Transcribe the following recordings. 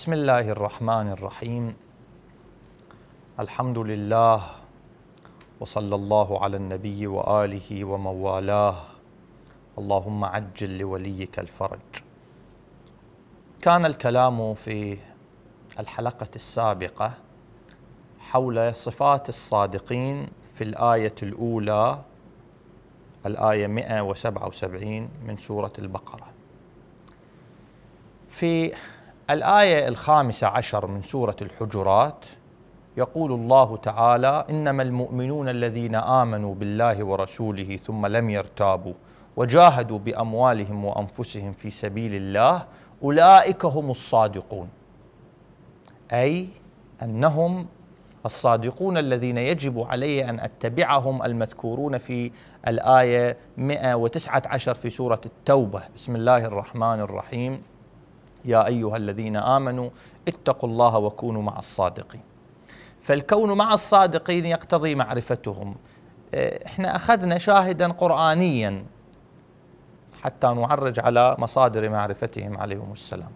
بسم الله الرحمن الرحيم الحمد لله وصلى الله على النبي وآله وموالاه اللهم عجل لوليك الفرج كان الكلام في الحلقة السابقة حول صفات الصادقين في الآية الأولى الآية 177 من سورة البقرة في الآية الخامسة عشر من سورة الحجرات يقول الله تعالى إنما المؤمنون الذين آمنوا بالله ورسوله ثم لم يرتابوا وجاهدوا بأموالهم وأنفسهم في سبيل الله أولئك هم الصادقون أي أنهم الصادقون الذين يجب علي أن أتبعهم المذكورون في الآية 119 في سورة التوبة بسم الله الرحمن الرحيم يا ايها الذين امنوا اتقوا الله وكونوا مع الصادقين فالكون مع الصادقين يقتضي معرفتهم إيه، احنا اخذنا شاهدا قرانيا حتى نعرج على مصادر معرفتهم عليهم السلام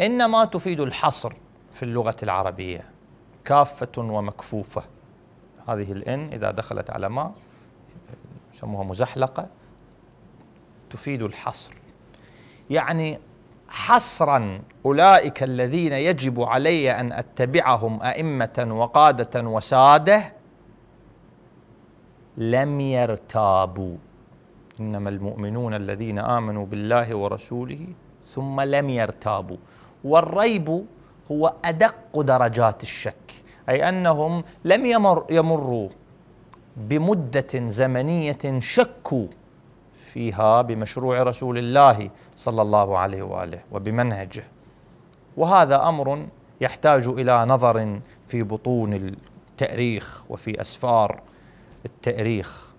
انما تفيد الحصر في اللغه العربيه كافه ومكفوفه هذه الان اذا دخلت على ما يسموها مزحلقه تفيد الحصر يعني حصرا اولئك الذين يجب علي ان اتبعهم ائمه وقاده وساده لم يرتابوا انما المؤمنون الذين امنوا بالله ورسوله ثم لم يرتابوا والريب هو ادق درجات الشك اي انهم لم يمر يمروا بمده زمنيه شكوا فيها بمشروع رسول الله صلى الله عليه واله وبمنهجه وهذا امر يحتاج الى نظر في بطون التاريخ وفي اسفار التاريخ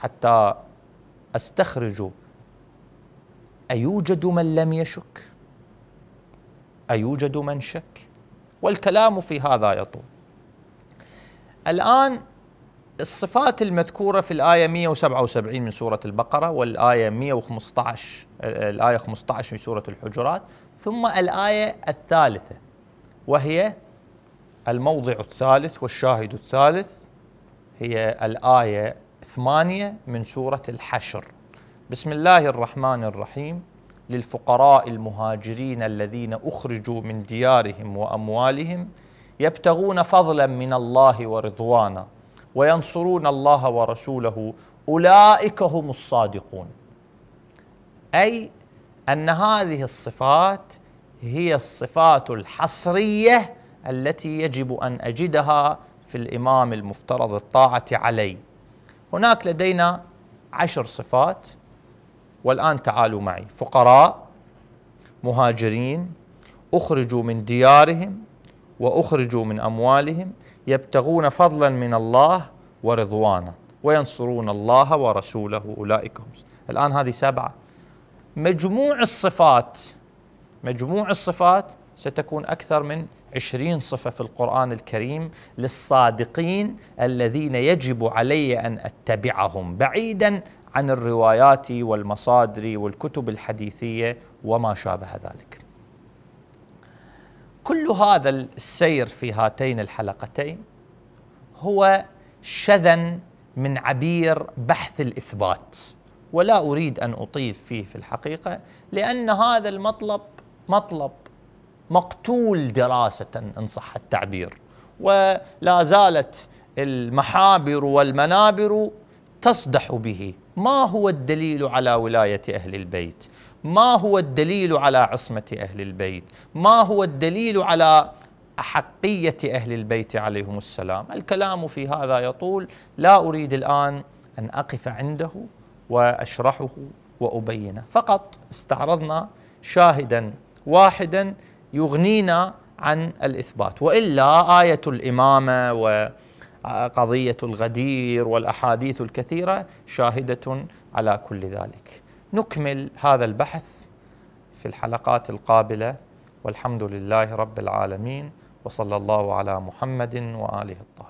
حتى استخرج ايوجد من لم يشك ايوجد من شك والكلام في هذا يطول الان الصفات المذكورة في الآية 177 من سورة البقرة والآية 115 الآية 15 في سورة الحجرات ثم الآية الثالثة وهي الموضع الثالث والشاهد الثالث هي الآية 8 من سورة الحشر بسم الله الرحمن الرحيم للفقراء المهاجرين الذين أخرجوا من ديارهم وأموالهم يبتغون فضلا من الله ورضوانا وينصرون الله ورسوله اولئك هم الصادقون اي ان هذه الصفات هي الصفات الحصريه التي يجب ان اجدها في الامام المفترض الطاعه علي هناك لدينا عشر صفات والان تعالوا معي فقراء مهاجرين اخرجوا من ديارهم واخرجوا من اموالهم يبتغون فضلا من الله ورضوانا وينصرون الله ورسوله أولئك هم الآن هذه سبعة مجموع الصفات مجموع الصفات ستكون أكثر من عشرين صفة في القرآن الكريم للصادقين الذين يجب علي أن أتبعهم بعيدا عن الروايات والمصادر والكتب الحديثية وما شابه ذلك كل هذا السير في هاتين الحلقتين هو شذا من عبير بحث الاثبات ولا اريد ان اطيل فيه في الحقيقه لان هذا المطلب مطلب مقتول دراسه ان صح التعبير ولا زالت المحابر والمنابر تصدح به ما هو الدليل على ولايه اهل البيت ما هو الدليل على عصمة أهل البيت ما هو الدليل على أحقية أهل البيت عليهم السلام الكلام في هذا يطول لا أريد الآن أن أقف عنده وأشرحه وأبينه فقط استعرضنا شاهدا واحدا يغنينا عن الإثبات وإلا آية الإمامة وقضية الغدير والأحاديث الكثيرة شاهدة على كل ذلك نكمل هذا البحث في الحلقات القابله والحمد لله رب العالمين وصلى الله على محمد واله الطاهرين